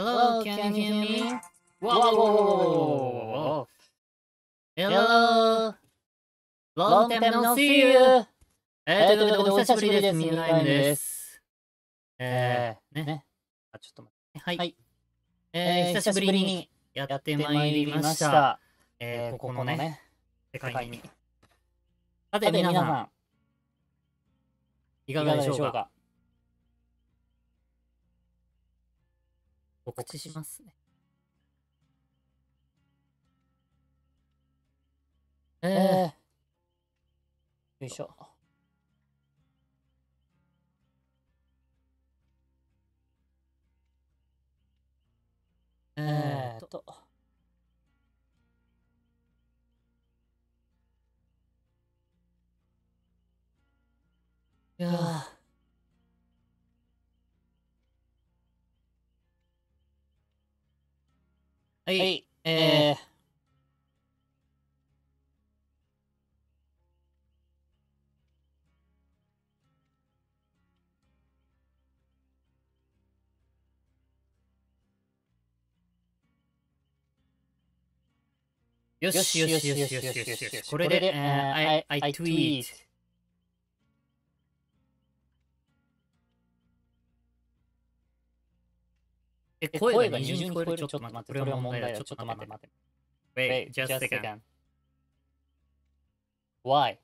Hello, can you hear me? Whoa, whoa, whoa, whoa, Hello! Long time no see you! えー、ということで、お久しぶりです。ミラインです。えー、ね。あ、ちょっと待って。はい。えー、久しぶりにやってまいりました。えー、ここのね、世界に。さて、皆さん、いかがでしょうか告知しますね。ええー、よいしょ。えー、っと。いやはい、えい、えー、よしよしよしよしよしよしこれで、えー、I, I tweet え、声が二重に聞こえるちょっと待って、これは問題だ。ちょっと待って。Wait, just a second. Why?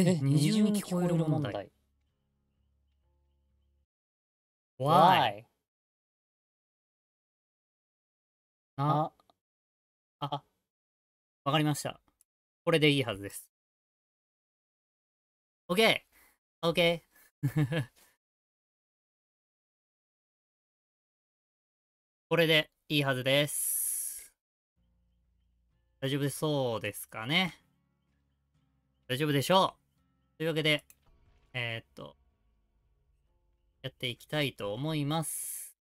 え、二重に聞こえる問題。Why? あ、あ、わかりました。これでいいはずです。OK! OK! これでいいはずです。大丈夫そうですかね大丈夫でしょうというわけで、えー、っと、やっていきたいと思います。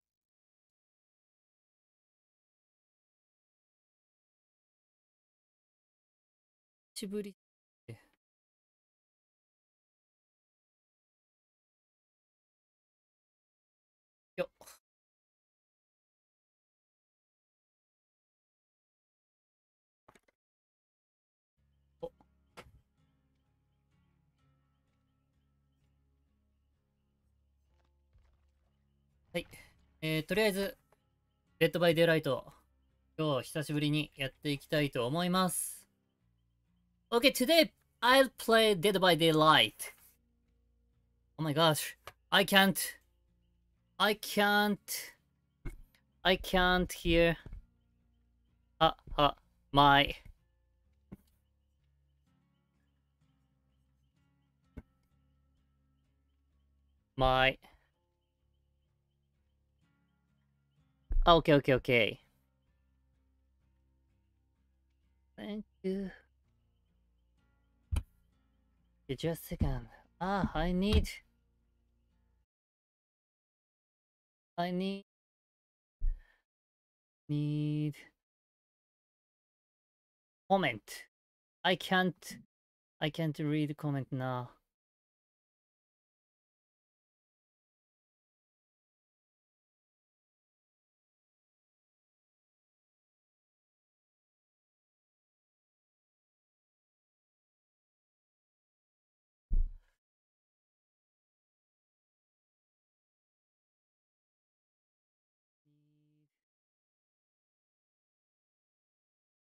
しぶり。えー、とりあえず、デッドバイデイライト、今日久しぶりにやっていきたいと思います。Okay, today I'll play Dead by Daylight. Oh my gosh, I can't, I can't, I can't hear, あ、h uh, my. My. Okay, okay, okay. Thank you. Just a second. Ah, I need... I need... Need... Comment. I can't... I can't read comment now.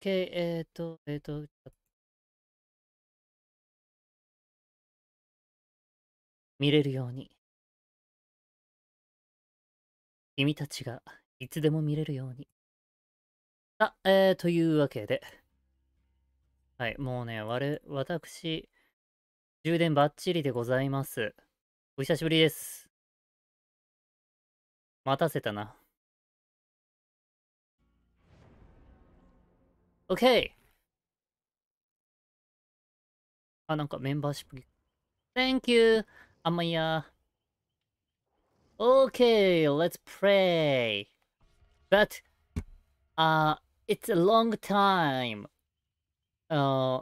えっ、ー、と、えっ、ー、と、見れるように。君たちがいつでも見れるように。あ、えー、というわけで。はい、もうね、われ、私、充電バッチリでございます。お久しぶりです。待たせたな。Okay. あ、なんかメンバーシップ。Thank you, Amaya. Okay, let's pray. But, uh, it's a long time. Uh,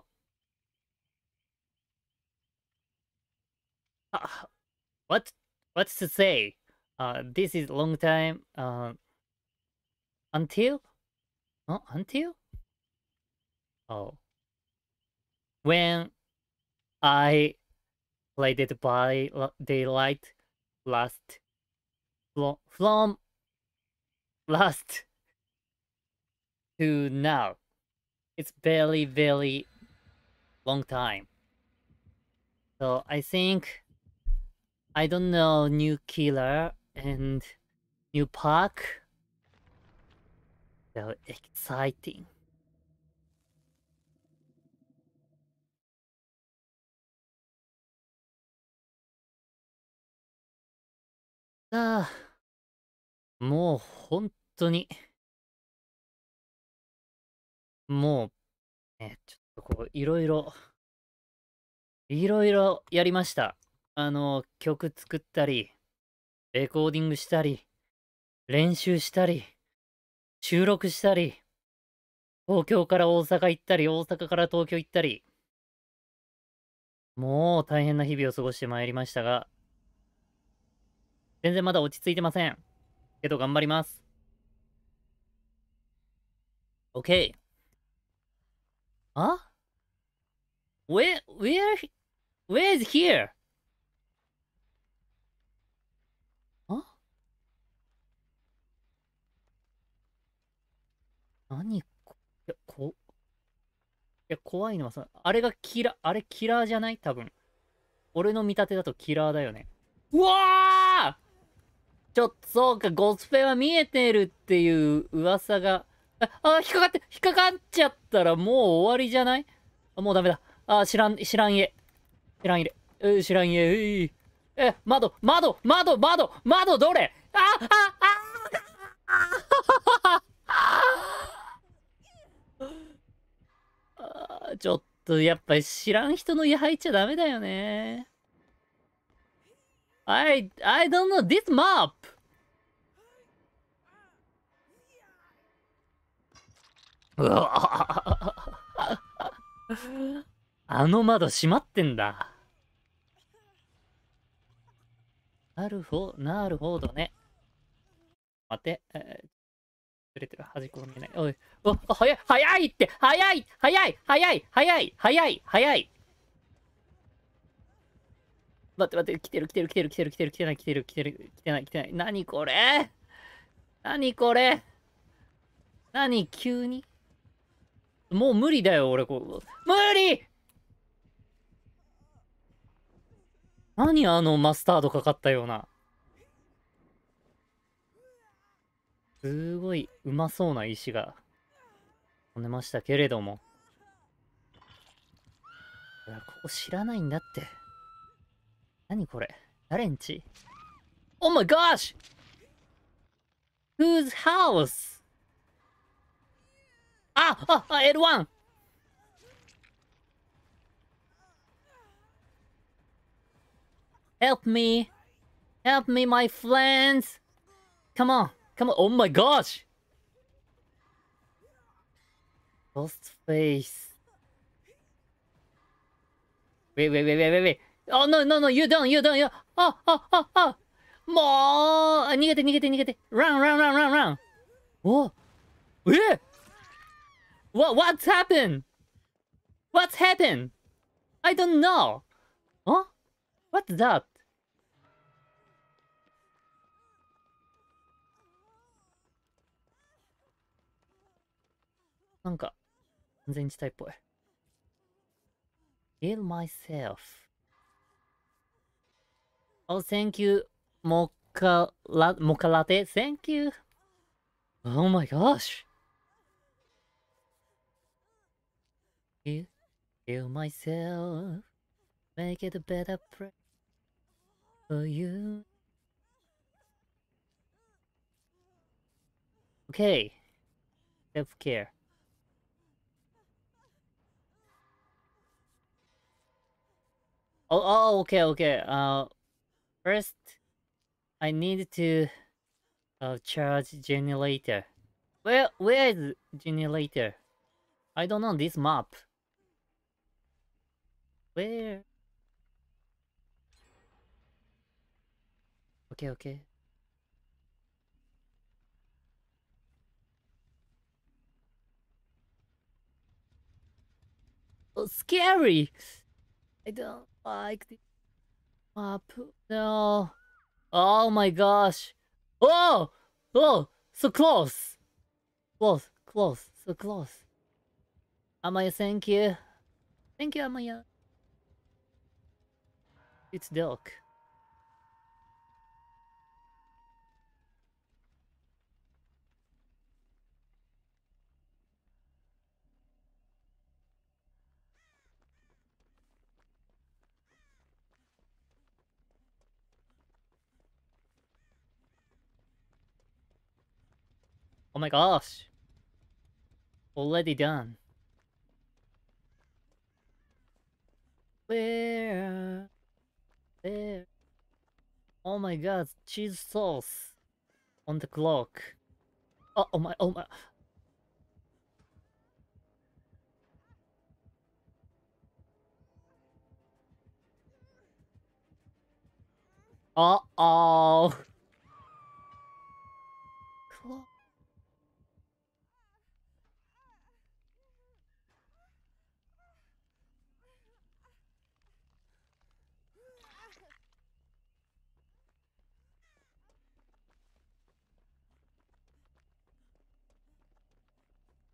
uh what, what to say? Uh, this is long time. Uh, until, uh, until Oh. When I played it by daylight last from last to now. It's very, very long time. So I think I don't know new killer and new park. So exciting. あ、もう本当に。もう、ね、ちょっとこう、いろいろ、いろいろやりました。あの、曲作ったり、レコーディングしたり、練習したり、収録したり、東京から大阪行ったり、大阪から東京行ったり、もう大変な日々を過ごしてまいりましたが、全然まだ落ち着いてません。けど頑張ります。OK。あ ?Where, where, where is here? あ何こ、いや、こ、いや、怖いのはさ、あれがキラ、あれキラーじゃない多分。俺の見立てだとキラーだよね。うわちょっと、そうか、ゴスペは見えてるっていう噂が。あ、あ、引っかかって、引っかかっちゃったらもう終わりじゃないあ、もうダメだ。あ、知らん、知らん家。知らん家。え、知らん家。え、え、窓、窓、窓、窓、窓、どれあ、あ、あ、あ、あ、ちょっと、やっぱ知らん人の家入っちゃダメだよね。I I don't know this map. あの窓閉まってんだ。なるほど、なるほどね。待て、えー、ずれてる、端っこが見えない。おい、お、お早い、早いって、早い、早い、早い、早い、早い、早い。待って待って、来てる来てる来てる来てる来てる来てない来てる来てる来てない来てない。何これ何これ何急にもう無理だよ、俺こう。無理何あのマスタードかかったような。すごいうまそうな石が飛んでましたけれども。ここ知らないんだって。何これ誰んち ?Oh my gosh! Whose house? あああ L1! Help me! Help me, my friends! Come on! Come on! Oh my gosh! Ghost face. Wait, wait, wait, wait, wait, wait. Oh, no, no, no, you don't you don't you Oh, oh, oh, oh! 뭐... 아,逃げて, 逃げて,逃げて. run run! round, round, round. Oh. Yeah. What, what's happened? What's happened? I don't know. Huh? What's that? Nanka, 完全に地帯っぽい. Heal myself. Oh, thank you, mocha, la mocha latte. Thank you. Oh my gosh. You heal myself, make it a better for you. Okay, self care. Oh, oh, okay, okay. Uh, First, I need to uh, charge generator. Where where is generator? I don't know this map. Where? Okay, okay. Oh, scary! I don't like this up. Uh, no. Oh my gosh. Oh! Oh! So close! Close, close, so close. Amaya, thank you. Thank you, Amaya. It's dark. Oh my gosh. Already done. Where? There. Uh, oh my god, cheese sauce on the clock. Oh, oh my, oh my. Uh oh.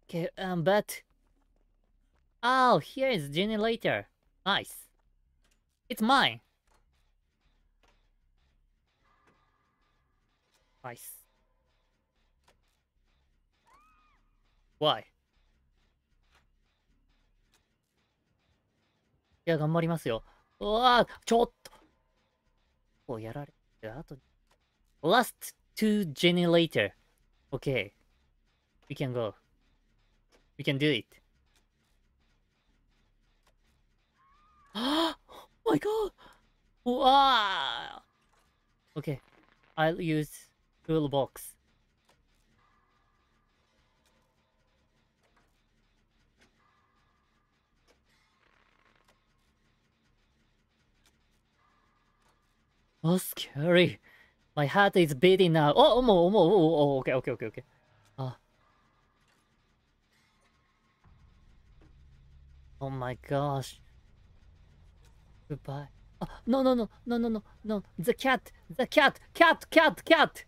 Okay, um, but... Oh, here is generator. Nice. It's mine. Nice. Why? いや、頑張りますよ。うわぁ、ちょっと。こうやられて、あとに。Last two generator. Okay. We can go. We can do it. oh my god! Wow! Okay, I'll use toolbox. Oh, scary. My heart is beating now. Oh, oh, oh, oh, oh, oh, oh okay, okay, okay, okay. Oh my gosh. Goodbye. Oh, no, no, no, no, no, no, no. The cat, the cat, cat, cat, cat.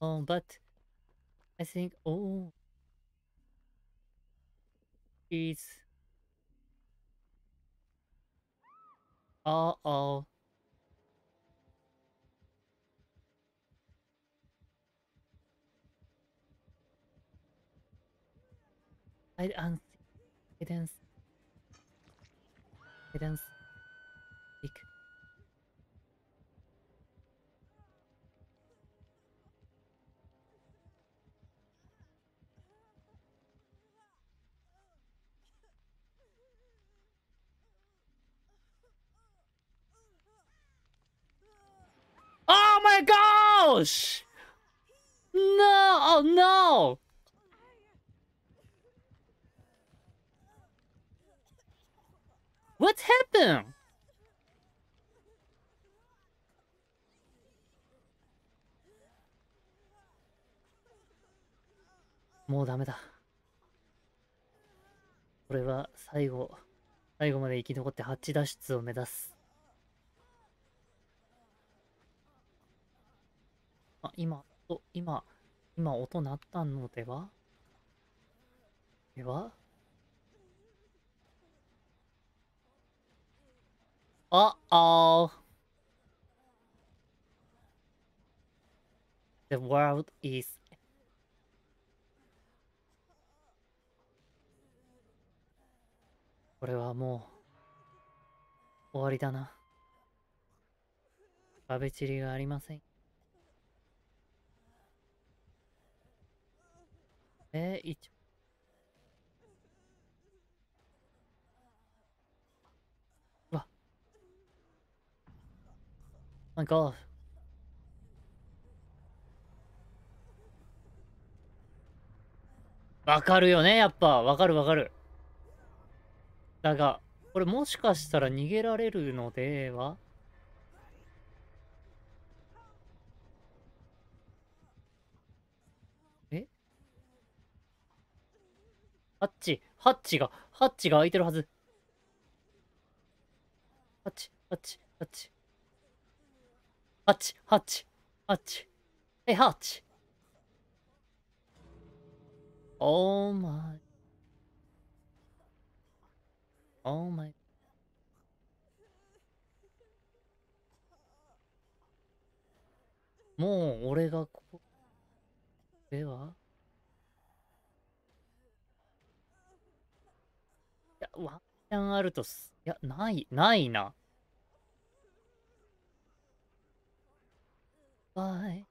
Oh, but I think, oh, it's Uh-oh. I don't see. I don't see. I don't see. my gosh! No! Oh no! What happened? もうダメだ。これは最後、最後まで生き残ってチ脱出を目指す。あ、今、今、今音鳴ったのではではあ、あー。The world is これはもう終わりだな。バベチリがありません。えー、一わ。My g o わかるよね、やっぱ。わかるわかる。だが、これもしかしたら逃げられるのではハッチ、ハッチが、ハッチが開いてるはず。ハッチ、ハッチ、ハッチ。ハッチ、ハッチ、ハッチ。ハッチ。Oh my. Oh my. もう俺がここではや、ワンチャンあるとす、いや、ない、ないな。バイ。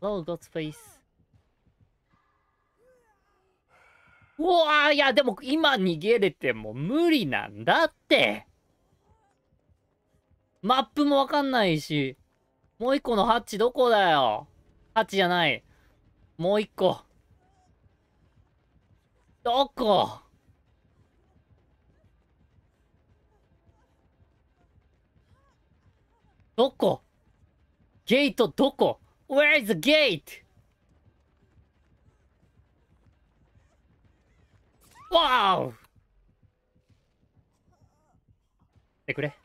Hello, Godface. うわいや、でも今逃げれても無理なんだって。マップもわかんないし。もう一個のハッチどこだよハッチじゃない。もう一個。どこどこゲートどこ ?Where is the gate? わおってくれ。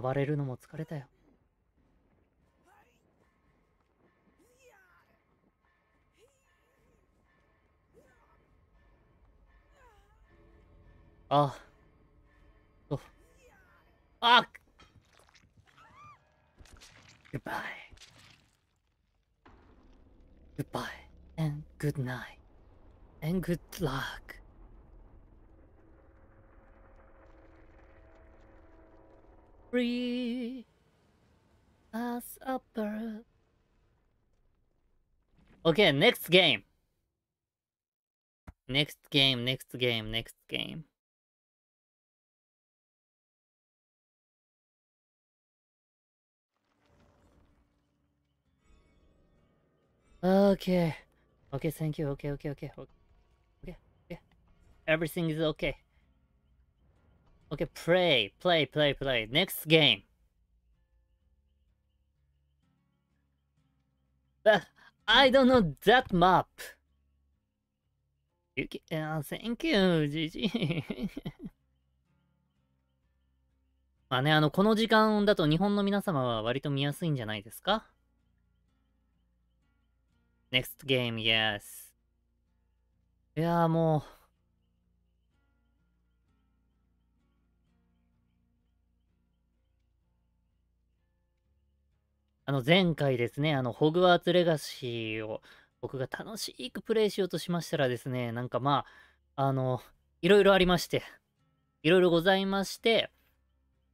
暴れるのも疲れたよ。ああ、ああ、free as a bird. Okay, next game. Next game, next game, next game. Okay. Okay, thank you. Okay, okay, okay. Okay. Okay. Everything is okay. Okay, play, play, play, play. Next game. But I don't know that map. You can, uh, thank you, GG. まあね、あの、この時間だと日本の皆様は割と見やすいんじゃないですか ?Next game, yes. いやもう、あの前回ですね、あのホグワーツレガシーを僕が楽しくプレイしようとしましたらですね、なんかまあ、あの、いろいろありまして、いろいろございまして、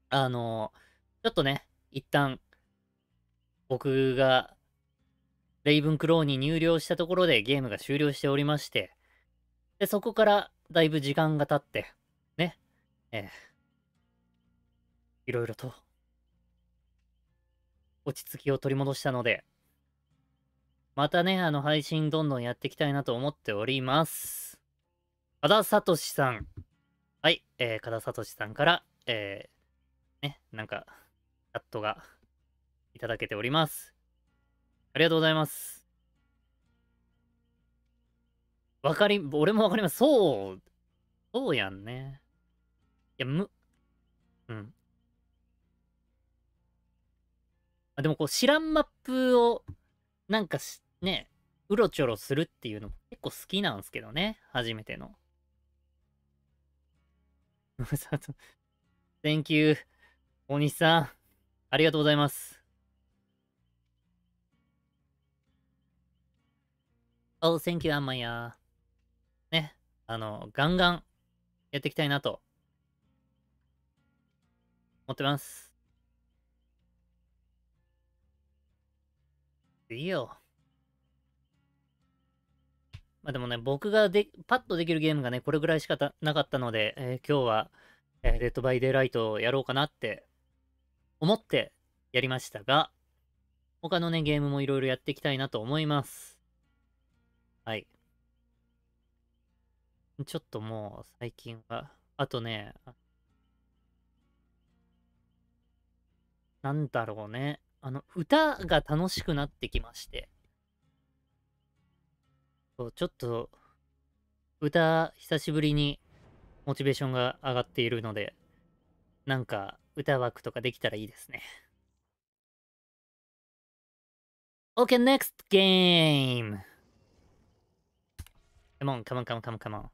あの、ちょっとね、一旦、僕が、レイブンクローに入寮したところでゲームが終了しておりまして、で、そこからだいぶ時間が経って、ね、えー、いろいろと落ち着きを取り戻したので、またね、あの、配信どんどんやっていきたいなと思っております。かださとしさん。はい、えー、かださとしさんから、えー、ね、なんか、チャットがいただけております。ありがとうございます。わかり、俺もわかります。そう、そうやんね。いや、む、うん。でもこう知らんマップをなんかしね、うろちょろするっていうのも結構好きなんですけどね、初めての。Thank you. 大西さん、ありがとうございます。Oh, thank you, アンマイヤー。ね、あの、ガンガンやっていきたいなと思ってます。いいよ。まあでもね、僕がで、パッとできるゲームがね、これぐらいしかなかったので、えー、今日は、えー、デッドバイデイライトをやろうかなって思ってやりましたが、他のね、ゲームもいろいろやっていきたいなと思います。はい。ちょっともう最近は、あとね、なんだろうね。あの、歌が楽しくなってきまして。そう、ちょっと、歌、久しぶりにモチベーションが上がっているので、なんか、歌枠とかできたらいいですね。o k next game! Come on, come on, come on, come on, come on.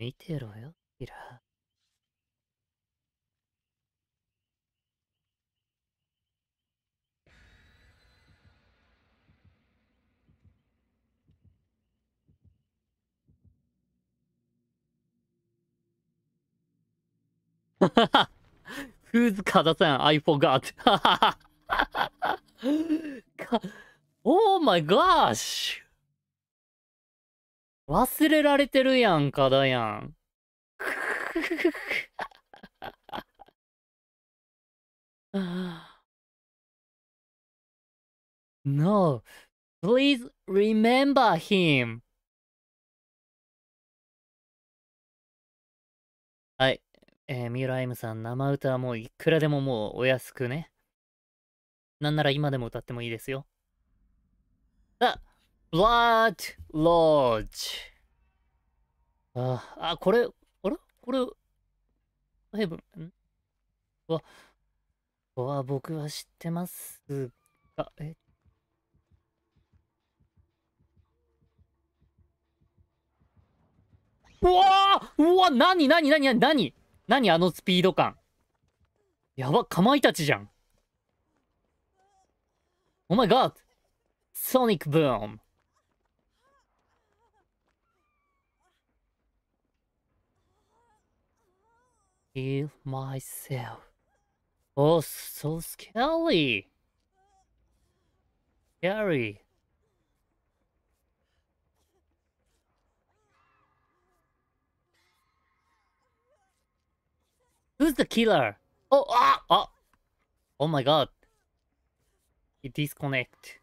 見てろよ、キラ Who's k a d a s a I forgot. oh my gosh! 忘れられてるやん、かだやん。no, please remember him. えー、三浦ムさん、生歌はもういくらでももうお安くね。なんなら今でも歌ってもいいですよ。あ、Blood Lodge。あ、あ、これ、あれこれ、ヘブン、んわ、わ、僕は知ってますが、えうわうわ何何何何何何あのスピード感。やば、かまいたちじゃん。お前が、ソニックブーム。Heal myself. Oh, so scary. Scary. Who's the killer? Oh, ah, oh, oh my god. It disconnect.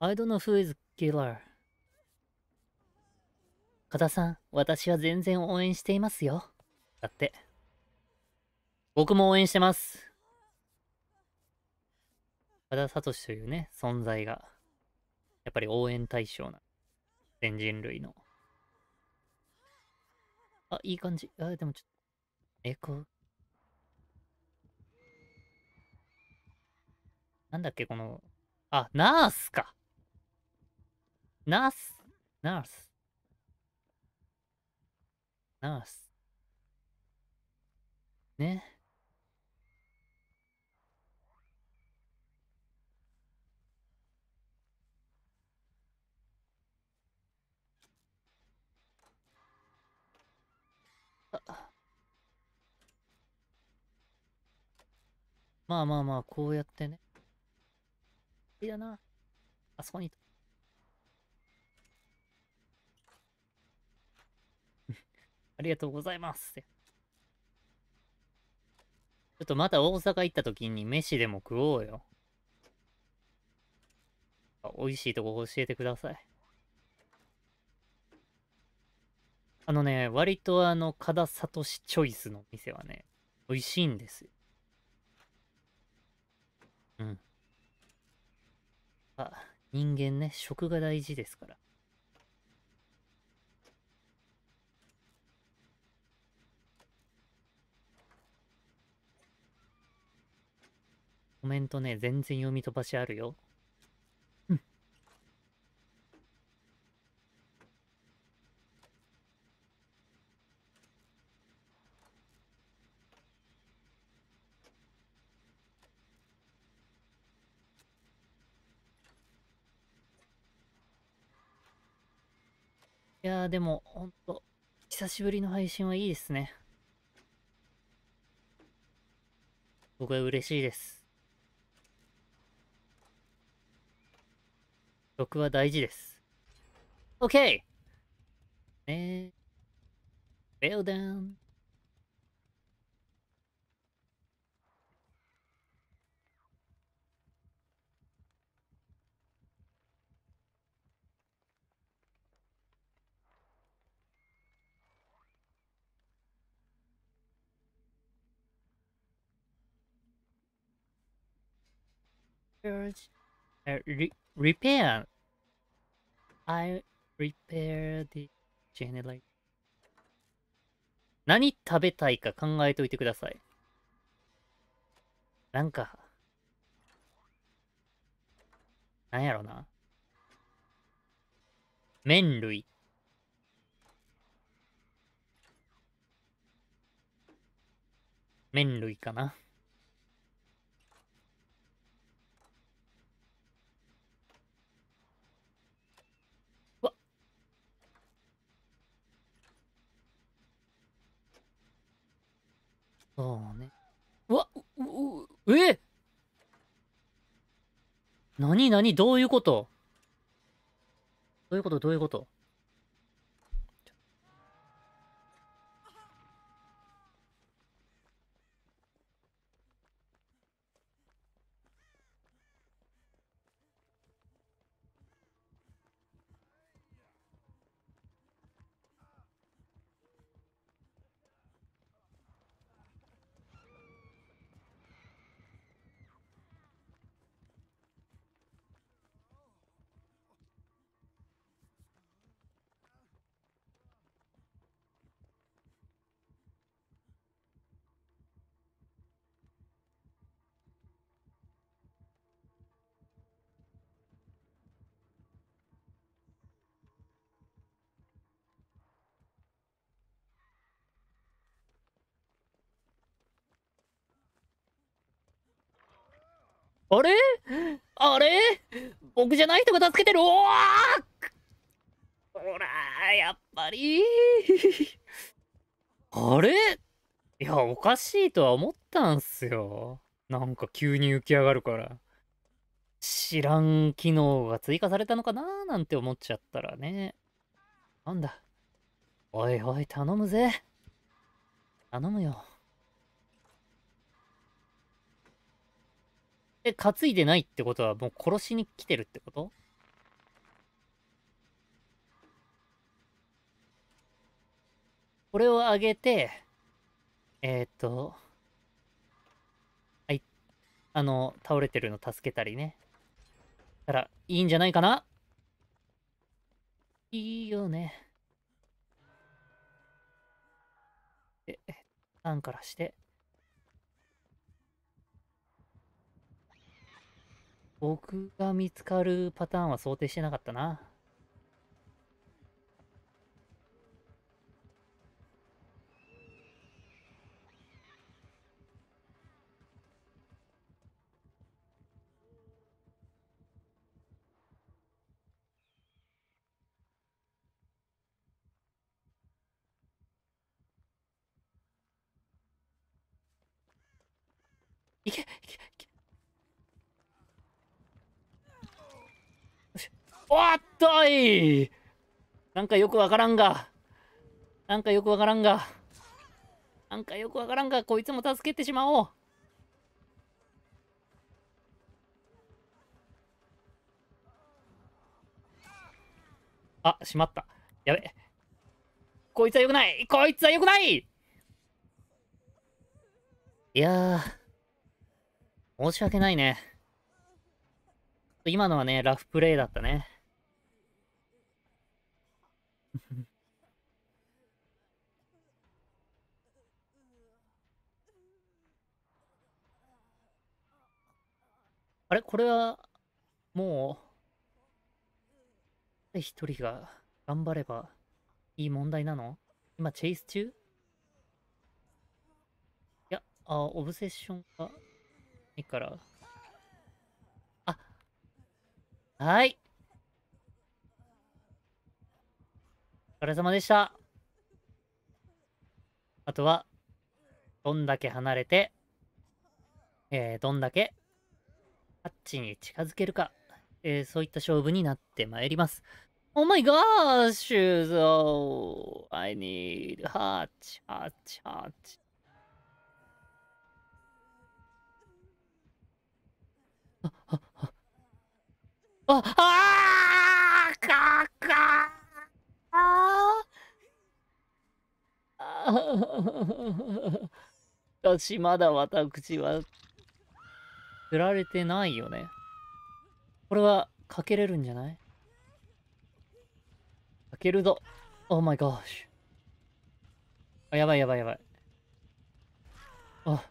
I don't know who is killer. 加田さん、私は全然応援していますよ。だって。僕も応援してます。和田聡というね、存在が。やっぱり応援対象な。全人類の。あ、いい感じ。あ、でもちょっと、エコー。なんだっけ、この、あ、ナースか。ナース、ナース。ナース。ね。まあまあまあ、こうやってね。いやな。あそこに ありがとうございます。ちょっとまた大阪行った時に飯でも食おうよ。美味しいとこ教えてください。あのね、割とあの、加田しチョイスの店はね、美味しいんですうん。あ、人間ね、食が大事ですから。コメントね、全然読み飛ばしあるよ。いやーでも、ほんと、久しぶりの配信はいいですね。僕は嬉しいです。曲は大事です。OK! ねえ。ベルダン。repairs, uh, re repair. I repair the generator. 何食べたいか考えておいてください。なんか、なんやろな。麺類。麺類かな。そうね。うわ、う、えなになにどういうことどういうことどういうことあれあれ僕じゃない人が助けてるおわほらやっぱりあれいや、おかしいとは思ったんすよ。なんか急に浮き上がるから。知らん機能が追加されたのかなーなんて思っちゃったらね。なんだ。おいおい、頼むぜ。頼むよ。で、担いでないってことは、もう殺しに来てるってことこれをあげて、えっ、ー、と、はい、あの、倒れてるの助けたりね。たら、いいんじゃないかないいよね。で、ターンからして。僕が見つかるパターンは想定してなかったな。いけおっといなんかよくわからんが。なんかよくわからんが。なんかよくわからんが、こいつも助けてしまおう。あ、しまった。やべ。こいつはよくないこいつはよくないいや申し訳ないね。今のはね、ラフプレイだったね。あれこれは、もう、一人が頑張ればいい問題なの今、チェイス中いや、あ、オブセッションが、いいから。あ、はい。お疲れ様でした。あとは、どんだけ離れて、えー、どんだけ、あッチに近づけるか、えー、そういった勝負になってまいります。Oh my gosh, t o I need h a t c h h a t c h h a t c h あ、あ、あ、あ、あ、か、か。ああ。しまだ私は、振られてないよね。これは、かけれるんじゃないかけるぞ。Oh my gosh. あ、やばいやばいやばい。あ。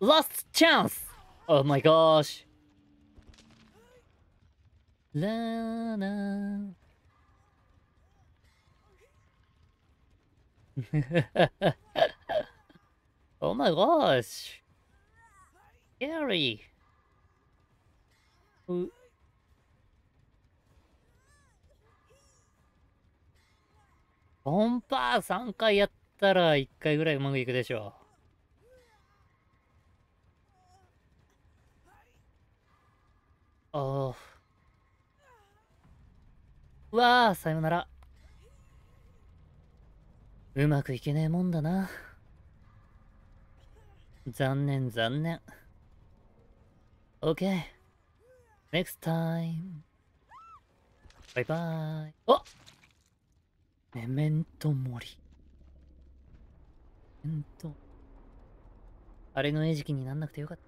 Last chance! Oh my gosh! ラーナー。oh my gosh. Scary. o 3回やったら1回ぐらいうまくいくでしょう。ああ。うわあ、さよなら。うまくいけねえもんだな。残念残念。OK。Next time. バイバーイ。おメメント森。メント。あれの餌食になんなくてよかった。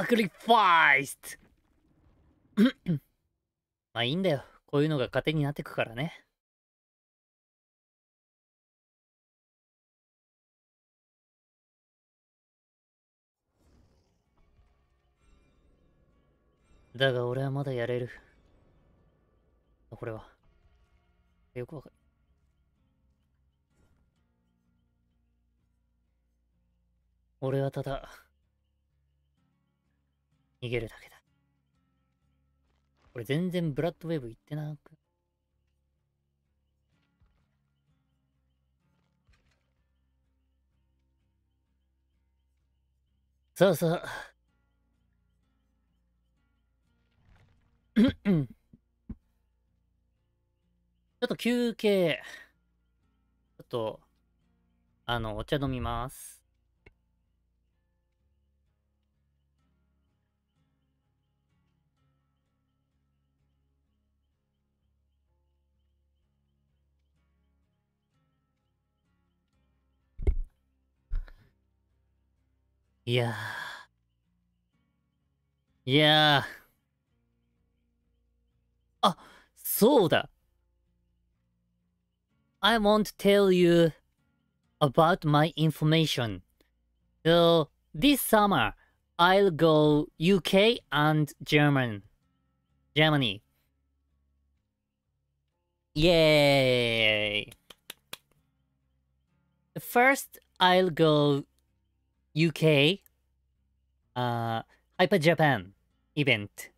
サクリファイスト まあいいんだよ。こういうのが糧になってくからね。だが俺はまだやれる。これは。よくわかる。俺はただ、逃げるだけだ。俺全然ブラッドウェーブ行ってなく。さあさあ。ちょっと休憩。ちょっと、あの、お茶飲みます。Yeah, yeah. Ah, I will won't tell you about my information. So, this summer, I'll go UK and German. Germany. Yay! First, I'll go UK uh, Hyper Japan event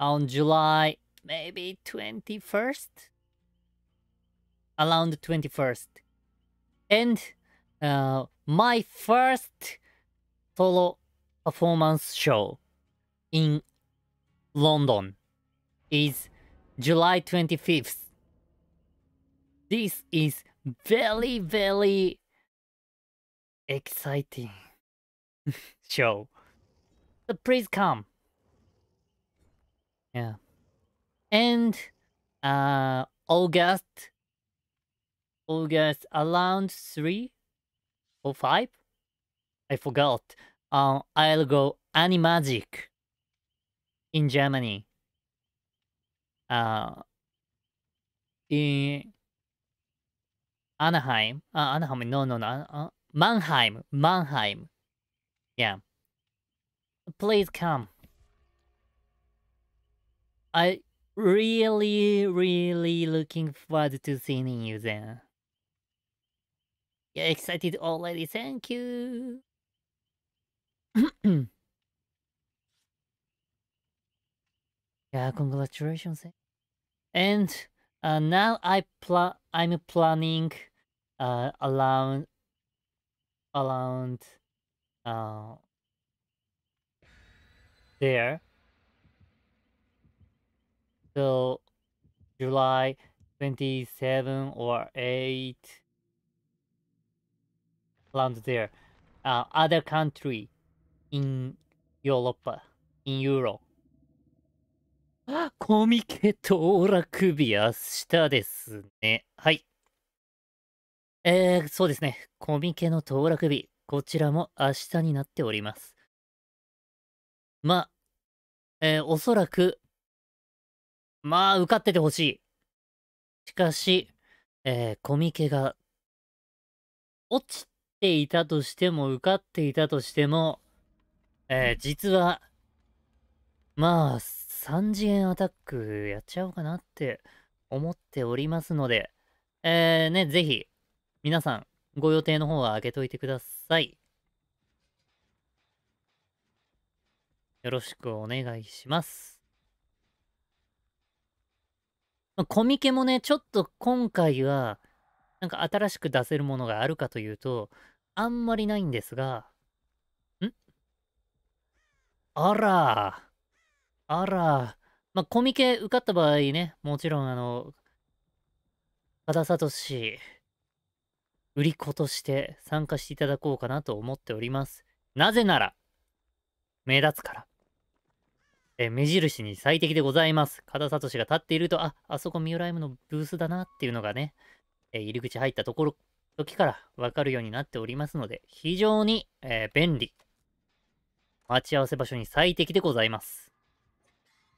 on July maybe 21st around the 21st and uh, my first solo performance show in London is July 25th this is very very exciting show. So please come. Yeah. And uh August August around three or five? I forgot. Um I'll go Animagic in Germany. Uh in Anaheim. Uh, Anaheim. No, no, no. Uh, Mannheim. Mannheim. Yeah. Please come. I really, really looking forward to seeing you there. You're excited already, thank you. yeah, congratulations. And uh, now I plan. I'm planning uh, around around uh, there till July 27 or 8 around there uh, other country in Europa in Europe コミケとオラクビアしたですね。はい。えー、そうですね。コミケの当落日、こちらも明日になっております。まあ、えー、おそらく、まあ、受かっててほしい。しかし、えー、コミケが、落ちていたとしても、受かっていたとしても、えー、実は、まあ、3次元アタックやっちゃおうかなって思っておりますので、えー、ね、ぜひ、皆さん、ご予定の方は開けといてください。よろしくお願いします。まコミケもね、ちょっと今回は、なんか新しく出せるものがあるかというと、あんまりないんですが、んあら、あら、まあ、コミケ受かった場合ね、もちろんあの、和田聡売り子として参加していただこうかなと思っております。なぜなら、目立つから。え、目印に最適でございます。加里氏が立っていると、あ、あそこミューライムのブースだなっていうのがね、え入り口入ったところ、時からわかるようになっておりますので、非常に、えー、便利。待ち合わせ場所に最適でございます。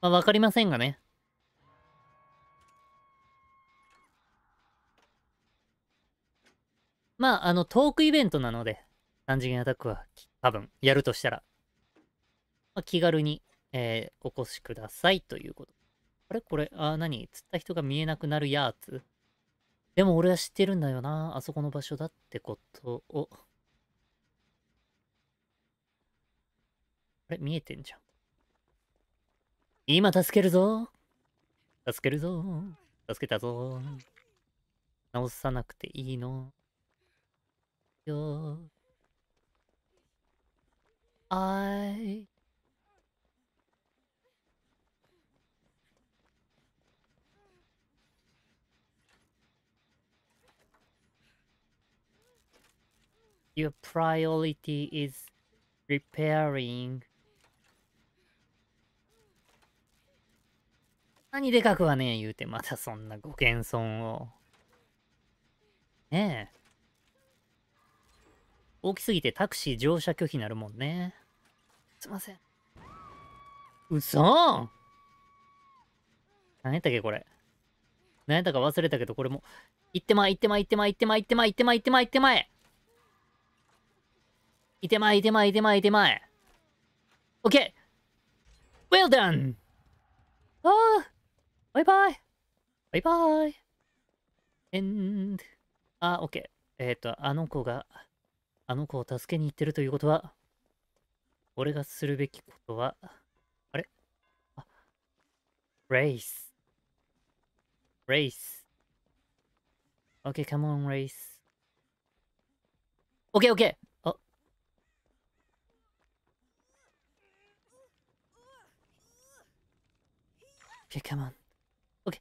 まあ、わかりませんがね、まあ、あの、トークイベントなので、三次元アタックは多分やるとしたら、まあ、気軽に、えー、お越しくださいということ。あれこれ、あ、何釣った人が見えなくなるやつでも俺は知ってるんだよな。あそこの場所だってことを。あれ見えてんじゃん。今助けるぞ。助けるぞ。助けたぞ。直さなくていいの。よ。I Your priority is repairing. 何でかくはねえ言うてまたそんなご謙遜を。ねえ。大きすぎてタクシー乗車拒否なるもんね。すいません。うそん何やったっけ、これ。何やったか忘れたけど、これも。行ってまえ、行ってまえ、行ってまえ、行ってまえ、行ってまえ、行ってまえ、行ってまえ、行ってまい行ってまい行ってまい行ってまい行ってまい OK! Well done! ああバイバイバイバイ !And, あ、OK。えっ、ー、と、あの子が、あの子を助けに行ってるということは、俺がするべきことは、あれあ、レイス。レイス。o k come on, race. o k okay. Oh. o k come on. Okay.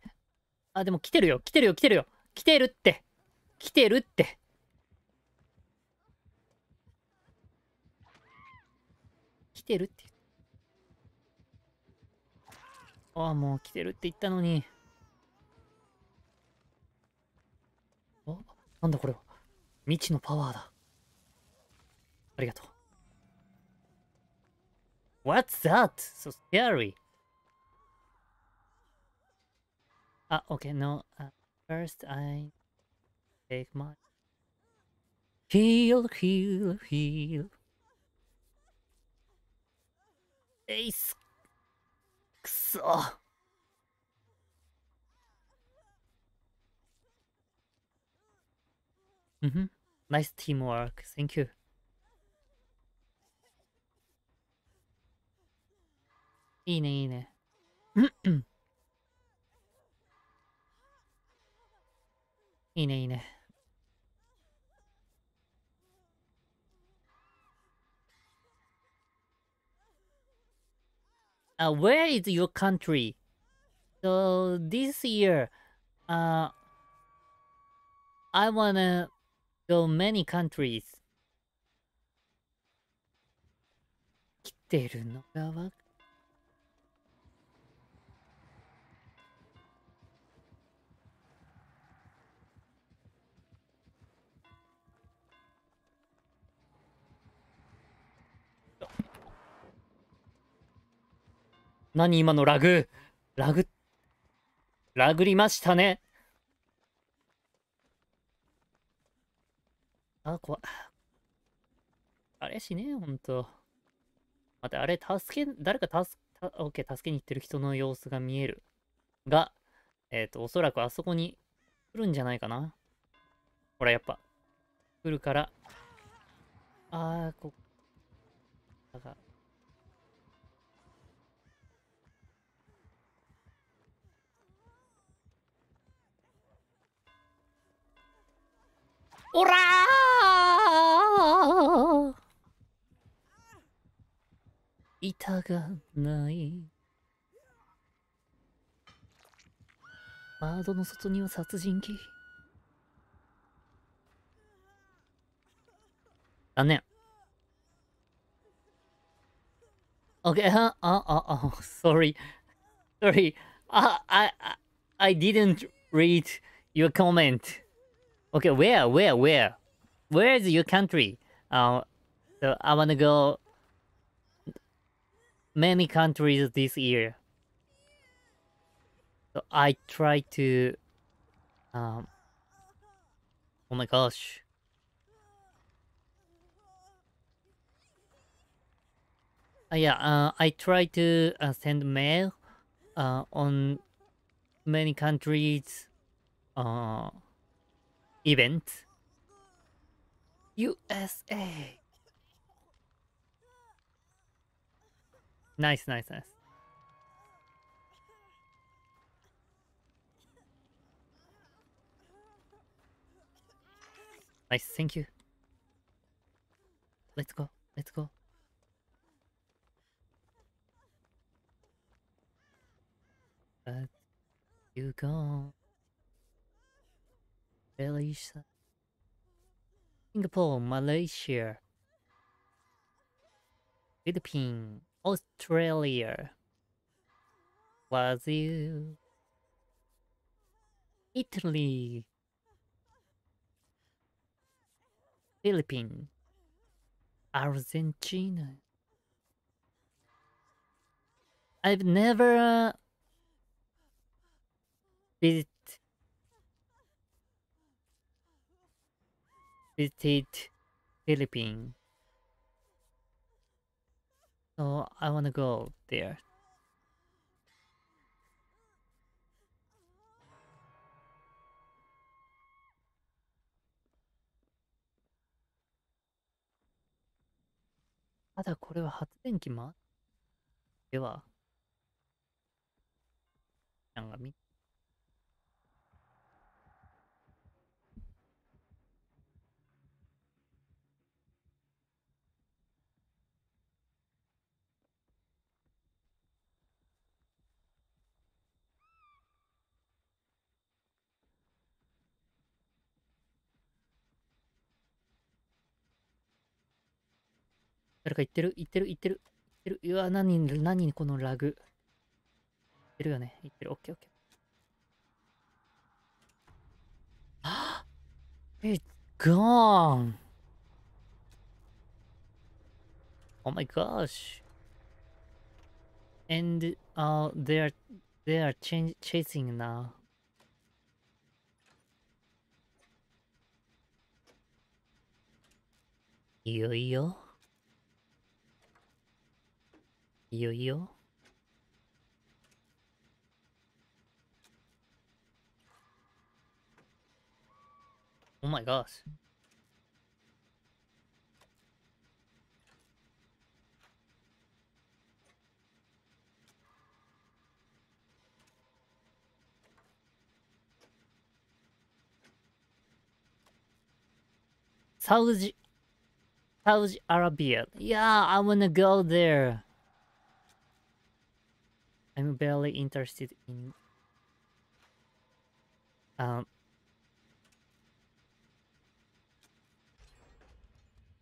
あ、でも来てるよ、来てるよ、来てるよ。来てるって。来てるって。てるって。ああ、もう来てるって言ったのに。あ、なんだこれは。未知のパワーだ。ありがとう。What's that? So scary. あ、OK, a y no.、Uh, first, I take my heal, heal, heal. hmm Nice teamwork. Thank you. Ine, ine. ine, ine. uh, where is your country? So this year, uh, I wanna go many countries. 何今のラグラグ、ラグりましたね。あ、怖あれしねえ、ほんと。待って、あれ、助け、誰か助け、オッケー、助けに行ってる人の様子が見える。が、えっ、ー、と、おそらくあそこに来るんじゃないかな。ほら、やっぱ、来るから。あー、こ、だから、おらー痛がない窓の外には殺人鬼残念 Okay, huh? Oh, h sorry. Sorry. Uh, I, I, I didn't read your comment. Okay, where, where, where? Where is your country? Uh, so I wanna go many countries this year. So I try to... Um, oh my gosh. Uh, yeah, uh, I try to uh, send mail uh, on many countries. Uh, event. USA. Nice, nice, nice. Nice, thank you. Let's go, let's go. But you go. Malaysia. Singapore, Malaysia. Philippines, Australia. Brazil. Italy. Philippines. Argentina. I've never uh, visited visited Philippines. So I wanna go there. ただこれは発電機までは、なんか見て。誰か行ってる行ってる行ってる行ってるうわ、何、何このラグ。行ってるよね。行ってる。オッケーオッケー。あ It's gone! Oh my gosh! And uh, they are they are ch chasing now. Yo yo. Yo yo. Oh my gosh. Saudi, Saudi Arabia. Yeah, I wanna go there. I'm barely interested in um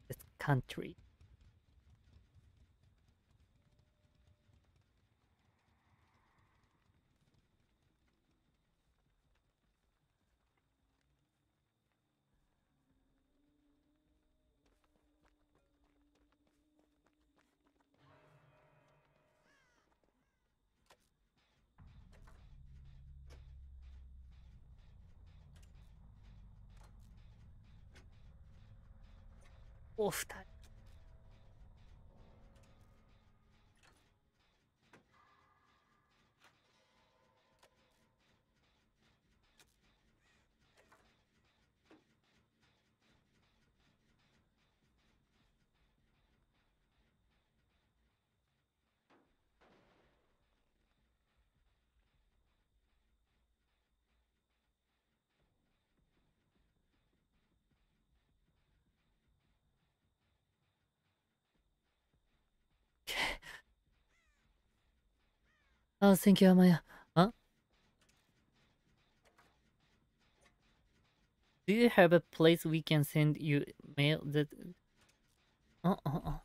this country. お二人 Oh, thank you, of Huh? Do you have a place we can send you mail that... Oh, oh, oh.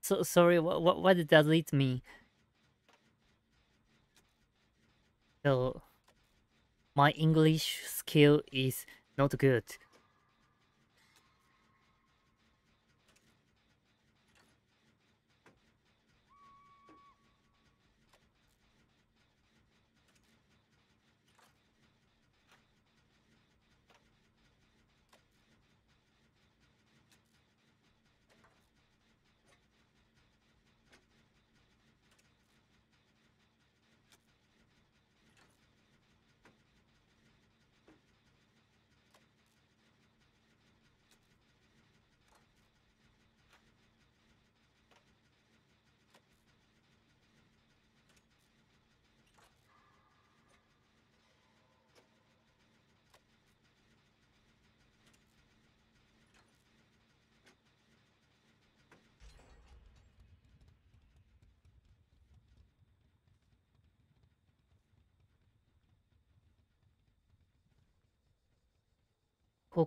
So, sorry, what, what, what did that lead me? So, my English skill is not good.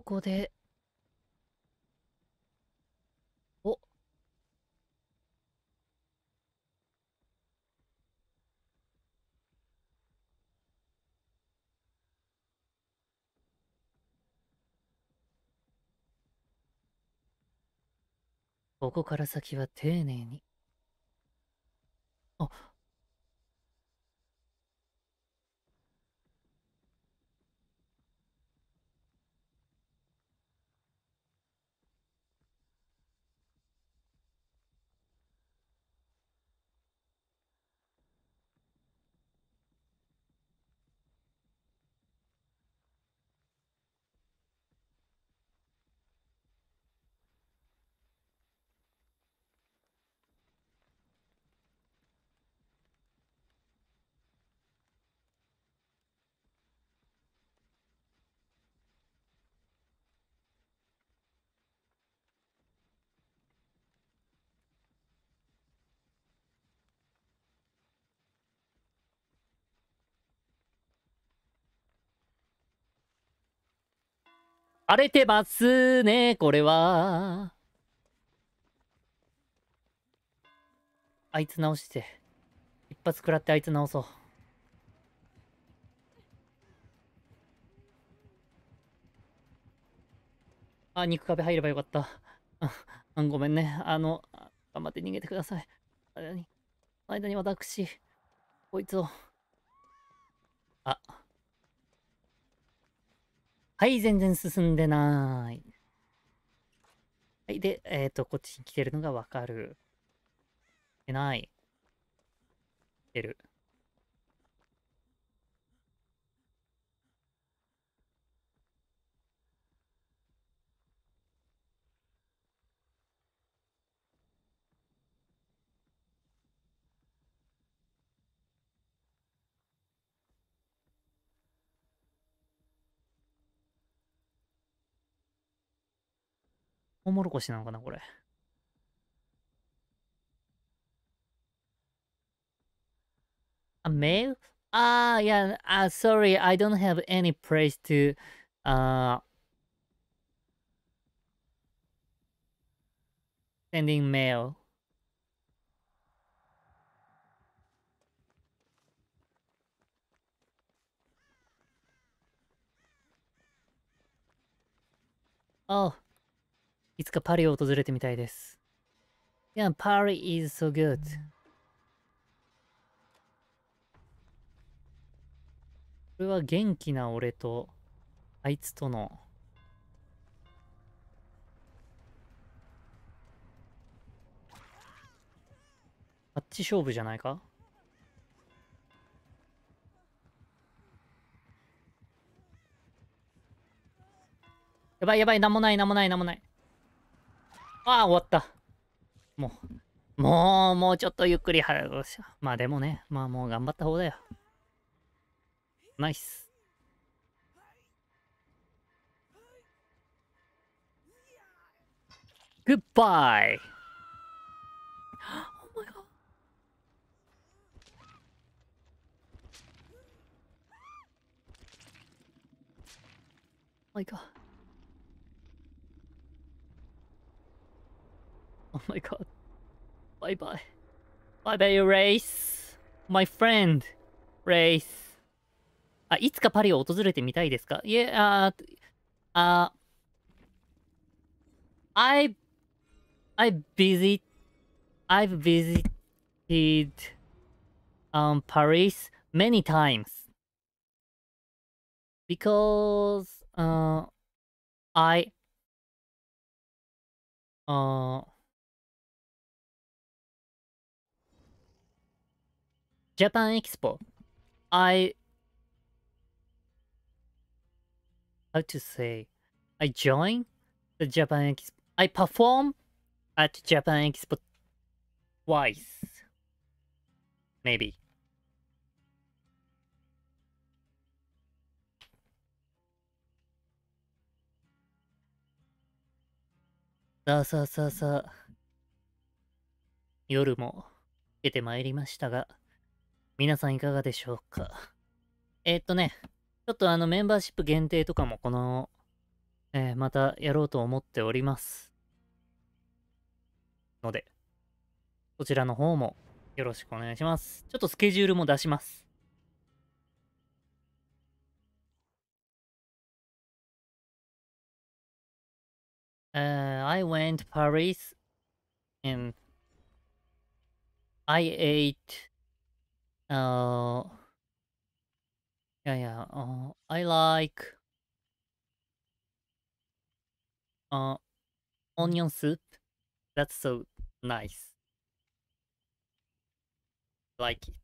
ここで、おここから先は丁寧に。あ荒れてますね、これは。あいつ直して。一発食らってあいつ直そう。あ、肉壁入ればよかった。あごめんね。あの、頑張って逃げてください。間に、間に私、こいつを。あ。はい、全然進んでない。はい、で、えっ、ー、と、こっちに来てるのがわかる。来てない。来てる。トウモロコシなのかな、これ。あ、メールあ Ah, y sorry, I don't have any place to, uh, sending mail. Oh. いつかパリを訪れてみたいです。Yeah, i s is so good. これは元気な俺と、あいつとの、あっち勝負じゃないかやばいやばい、なんもない、なんもない、なんもない。ああ、終わった。もう、もう、もうちょっとゆっくり早くしまあでもね、まあもう頑張った方だよ。ナイス。グッバイ Oh my o おいか。Oh my god. Bye bye. Bye bye, race. My friend, race. あ、いつかパリを訪れてみたいですか ah, Yeah, uh, uh, I, I visit, I've visited, um, Paris many times. Because, uh, I, uh, Japan Expo, I how to say I join the Japan Expo. I perform at Japan Expo twice, maybe. さあさあさあさあ夜も出てまいりましたが皆さんいかがでしょうかえー、っとね、ちょっとあのメンバーシップ限定とかもこの、えー、またやろうと思っております。ので、そちらの方もよろしくお願いします。ちょっとスケジュールも出します。Uh, I went Paris and I ate Oh, yeah, yeah. Oh, I like uh, onion soup. That's so nice. Like it.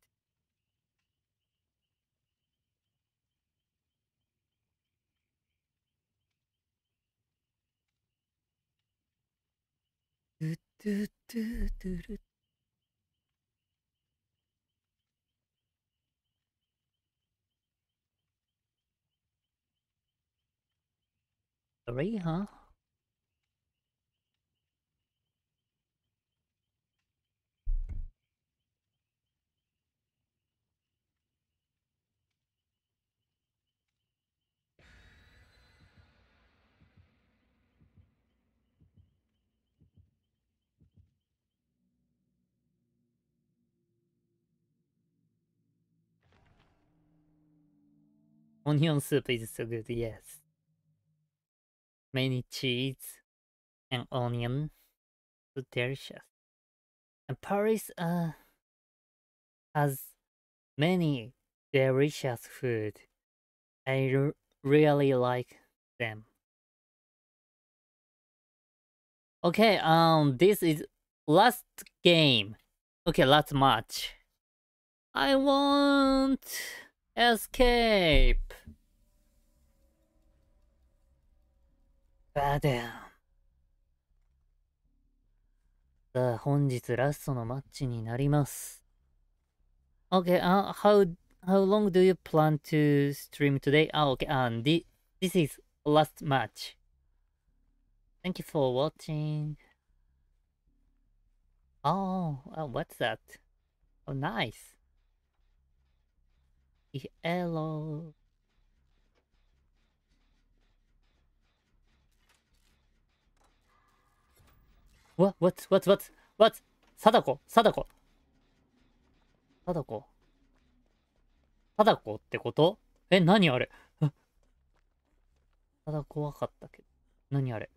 Do, do, do, do, do. Three, huh? soup is so good, yes many cheese and onion. So delicious. And Paris uh, has many delicious food. I really like them. Okay, um, this is last game. Okay, last match. I want escape. がでん。さあ、本日ラストのマッチになります。Okay, uh, how, how long do you plan to stream today? Ah, okay, and th this is last match. Thank you for watching. Oh, oh what's that? Oh, nice. Hello. わ、わつ、わつ、わつ、わつ、貞子、貞子。貞子。貞子ってことえ、何あれただ怖かったけど。何あれ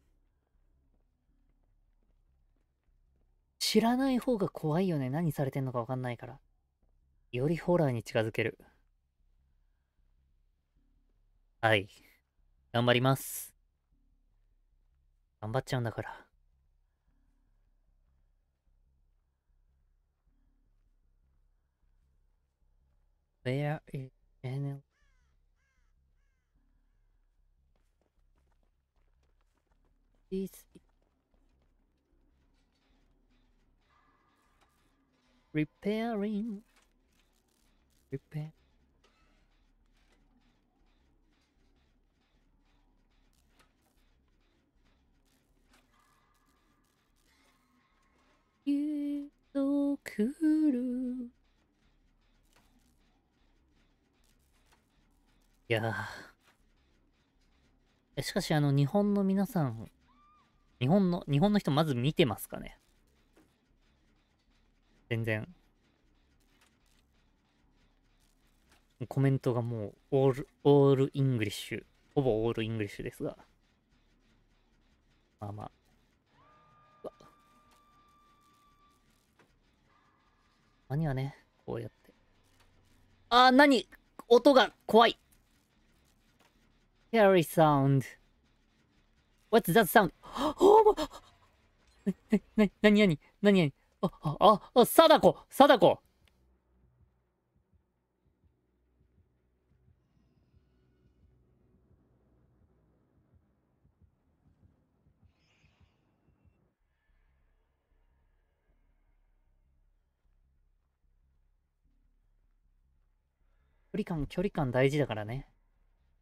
知らない方が怖いよね。何されてんのかわかんないから。よりホラーに近づける。はい。頑張ります。頑張っちゃうんだから。There eh, is channel. This is repairing. Repair. You so cool. いやしかし、あの、日本の皆さん、日本の、日本の人まず見てますかね全然。コメントがもう、オール、オールイングリッシュ。ほぼオールイングリッシュですが。まあまあ。たまにはね、こうやって。あー、何音が怖い。scary sound. What's that sound? ににあ、あ、あ、貞子貞子距離感、距離感大事だからね。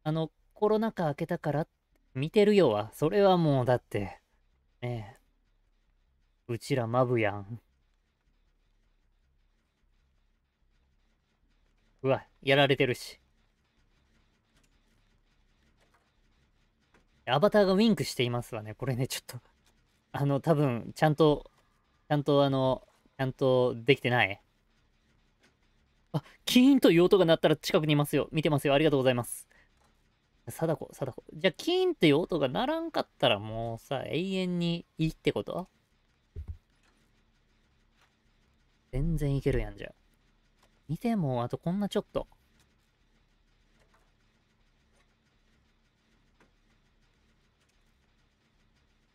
あの、コロナ禍明けたから見てるよは、それはもうだって、ねえ、うちらマブやん。うわ、やられてるし。アバターがウィンクしていますわね。これね、ちょっとあの、多分、ちゃんと、ちゃんとあの、ちゃんとできてない。あ、キーンという音が鳴ったら近くにいますよ。見てますよ。ありがとうございます。貞子、貞子。じゃキーンっていう音が鳴らんかったらもうさ、永遠にいいってこと全然いけるやんじゃ。見ても、あとこんなちょっと。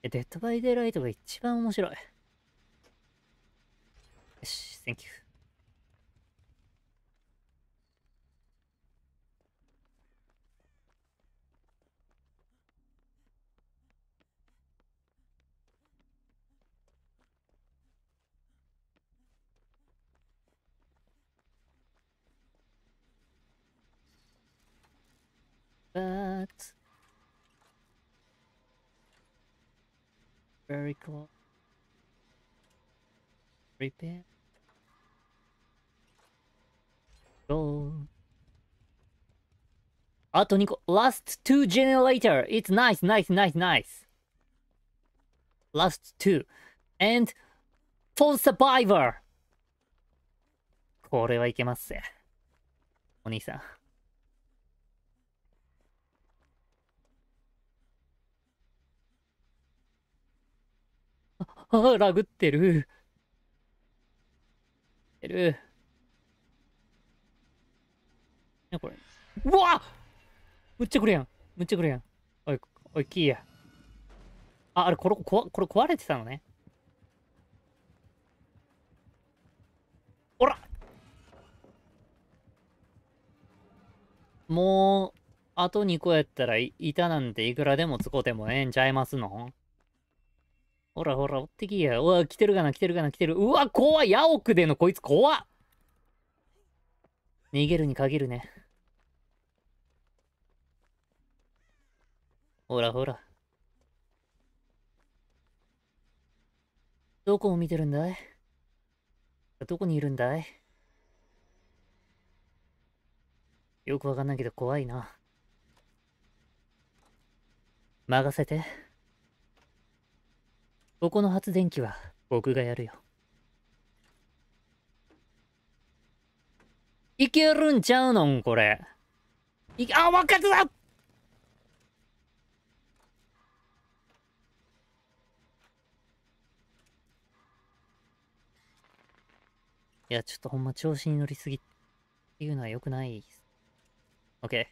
デッドバイデイライトが一番面白い。よし、Thank you. but very cool. Repair. Go. Oh. あと last two generator. It's nice, nice, nice, nice. Last two. And full survivor. これはいけますぜ。お兄さん。ああ、ラグってる。てる。なこれ。うわむっちゃくれやん。むっちゃくれやん。おい、おい、キーや。あ、あれ、これ、ここれ壊れてたのね。おらもう、あと2個やったら、板なんていくらでもつこてもええんちゃいますのほらほら、追ってきや。うわ、来てるかな、来てるかな、来てる。うわ、怖いヤオクでのこいつ怖っ逃げるに限るね。ほらほら。どこを見てるんだいどこにいるんだいよくわかんないけど怖いな。任せて。ここの発電機は僕がやるよいけるんちゃうのんこれいあ分かったいや、ちょっとほんま調子に乗りすぎっていうのはよくない OK。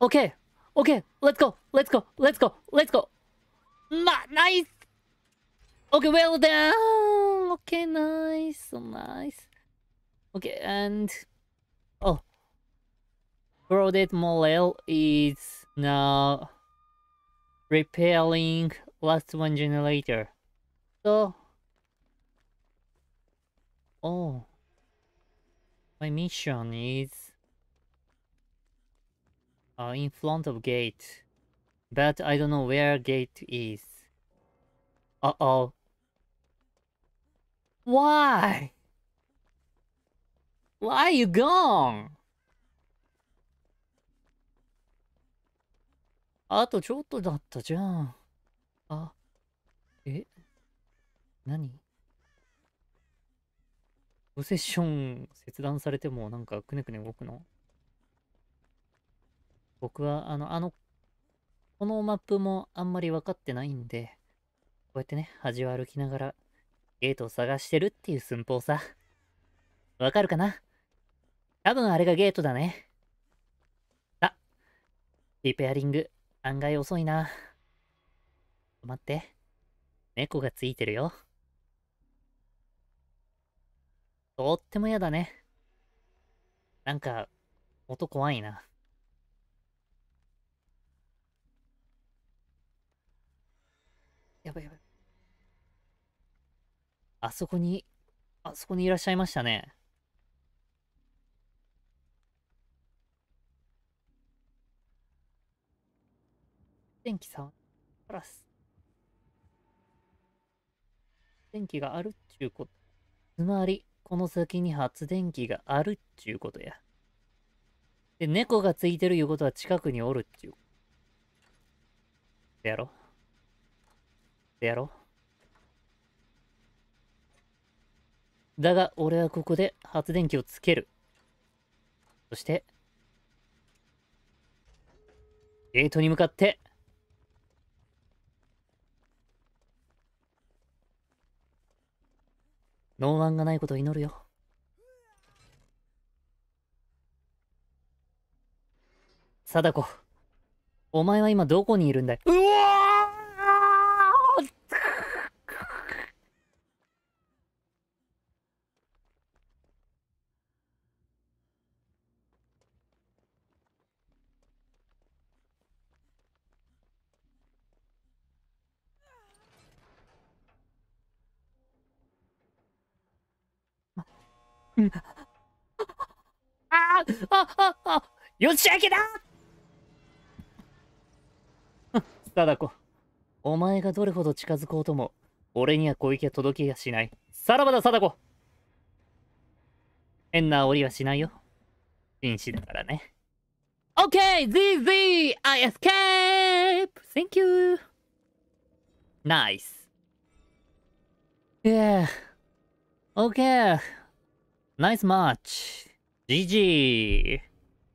OK! OK! Let's go! Let's go! Let's go! Let's go! l e t s go! ま、ナイス Okay, well done. Okay, nice, so nice. Okay, and oh, Brodet Molel is now repairing last one generator. So, oh, my mission is uh, in front of gate, but I don't know where gate is. Uh oh. Why? Why are you gone? あとちょっとだったじゃん。あ、え何プセッション切断されてもなんかくねくね動くの僕はあの、あの、このマップもあんまり分かってないんで、こうやってね、味を歩きながらゲートを探してるっていう寸法さ。わかるかな多分あれがゲートだね。あ、リペアリング、案外遅いな。待って。猫がついてるよ。とっても嫌だね。なんか、音怖いな。やばいやばい。あそこに、あそこにいらっしゃいましたね。電気さん、プラス。電気があるっちゅうこと。つまり、この先に発電機があるっちゅうことや。で、猫がついてるいうことは近くにおるっちゅう。でやろでやろだが、俺はここで発電機をつける。そして、ゲートに向かって、ノーワンがないことを祈るよ。貞子、お前は今どこにいるんだいうわああああよしあけだ貞子お前がどれほど近づこうとも俺には小池は届けやしないさらばだ貞子変な折りはしないよ紳士だからね OK! ZZ! I escape! Thank you! ナイス Yeah! ケーナイスマッチ !GG!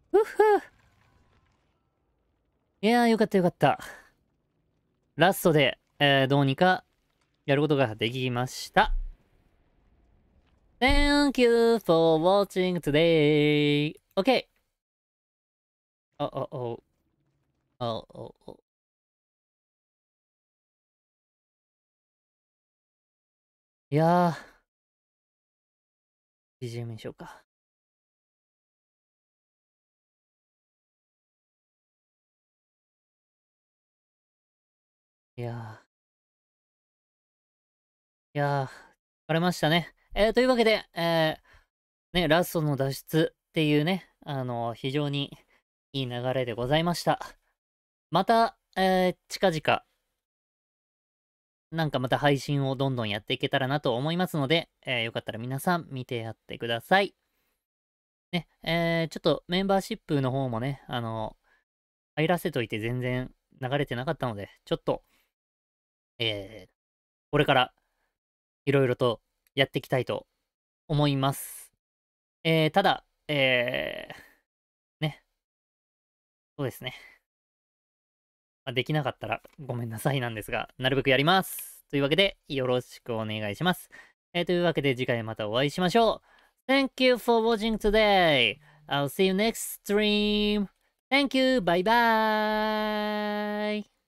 ふふいやー、よかったよかった。ラストで、えー、どうにか、やることができました。Thank you for watching today!Okay! おおお。おおお。いやー。BGM にしようか。いやー。いやー、疲れましたね。えー、というわけで、えー、ね、ラストの脱出っていうね、あのー、非常にいい流れでございました。また、えー、近々、なんかまた配信をどんどんやっていけたらなと思いますので、えー、よかったら皆さん見てやってください。ね、えー、ちょっとメンバーシップの方もね、あの、入らせといて全然流れてなかったので、ちょっと、えー、これからいろいろとやっていきたいと思います。えー、ただ、えー、ね、そうですね。できなかったらごめんなさいなんですが、なるべくやります。というわけで、よろしくお願いします。えー、というわけで次回またお会いしましょう。Thank you for watching today. I'll see you next stream. Thank you. Bye bye.